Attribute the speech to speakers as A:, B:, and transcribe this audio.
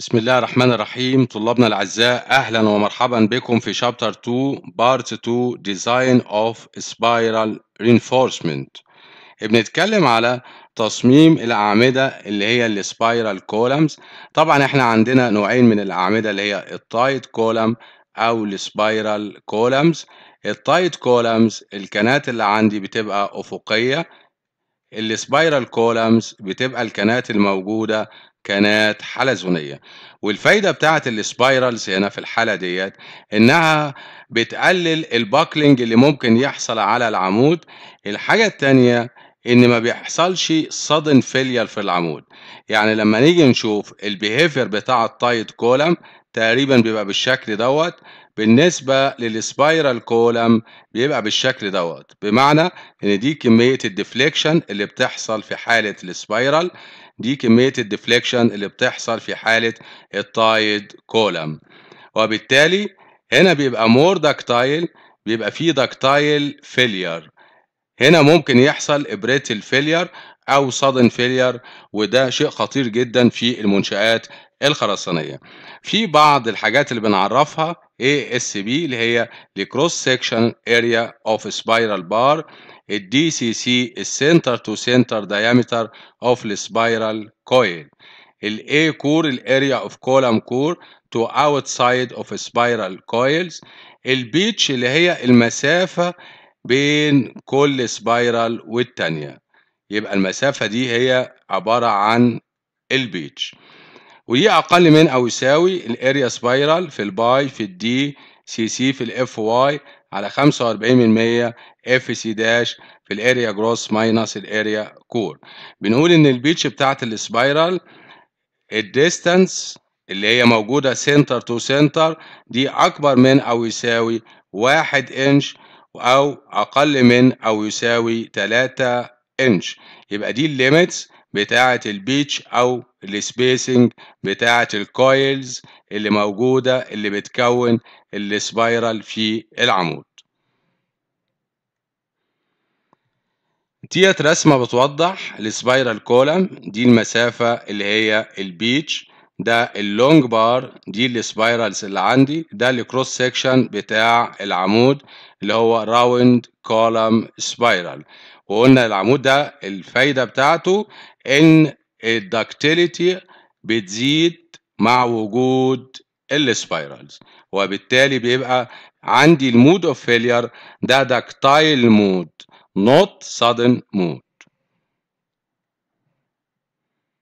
A: بسم الله الرحمن الرحيم طلابنا الأعزاء أهلا ومرحبا بكم في شابتر 2 بارت 2 ديزاين اوف سبايرال رينفورسمنت بنتكلم على تصميم الأعمدة اللي هي السبايرال كولمز طبعا احنا عندنا نوعين من الأعمدة اللي هي التايت كولم أو السبايرال كولمز التايت كولمز الكنات اللي عندي بتبقى أفقية السبايرال كولمز بتبقى الكنات الموجودة كنات حلزونيه والفايده بتاعه السبايرالز هنا في الحاله ديت انها بتقلل الباكلينج اللي ممكن يحصل على العمود الحاجه الثانيه ان ما بيحصلش صدن فيلير في العمود يعني لما نيجي نشوف البيهيفير بتاع التايت كولم تقريبا بيبقى بالشكل دوت بالنسبة للسبايرال كولم بيبقى بالشكل دوت بمعنى ان دي كمية الديفليكشن اللي بتحصل في حالة السبايرال دي كمية الديفليكشن اللي بتحصل في حالة التايد كولم وبالتالي هنا بيبقى مور داكتايل بيبقى فيه داكتايل فيلير هنا ممكن يحصل ابريتل فيلير او صدن فيلير وده شيء خطير جدا في المنشآت الخرسانية في بعض الحاجات اللي بنعرفها ASB اللي هي the cross section area of spiral bar الDCC center to center diameter of the spiral coil A core the area of column core to outside of spiral coils البيتش اللي هي المسافة بين كل سبايرال والتانية يبقى المسافة دي هي عبارة عن البيتش وهي اقل من او يساوي الاريا سبايرال في الباي في الدي سي سي في الاف واي على 45% اف سي داش في الاريا جروس ماينس الاريا كور بنقول ان البيتش بتاعت السبايرال الديستانس اللي هي موجودة سنتر تو سنتر دي أكبر من أو يساوي واحد إنش أو أقل من أو يساوي تلاتة إنش يبقى دي الليميتس بتاعة البيتش أو السبيسنج بتاعة الكويلز اللي موجودة اللي بتكون السبايرال في العمود ديت رسمة بتوضح السبايرال كولم دي المسافة اللي هي البيتش ده اللونج بار دي السبايرالز اللي عندي ده الكروس سيكشن بتاع العمود اللي هو راوند كولم سبايرال وقلنا العمود ده الفايدة بتاعته ان الدكتيليتي بتزيد مع وجود السبايرالز وبالتالي بيبقى عندي المود اوف فيلير ده داكتايل مود نوت سادن مود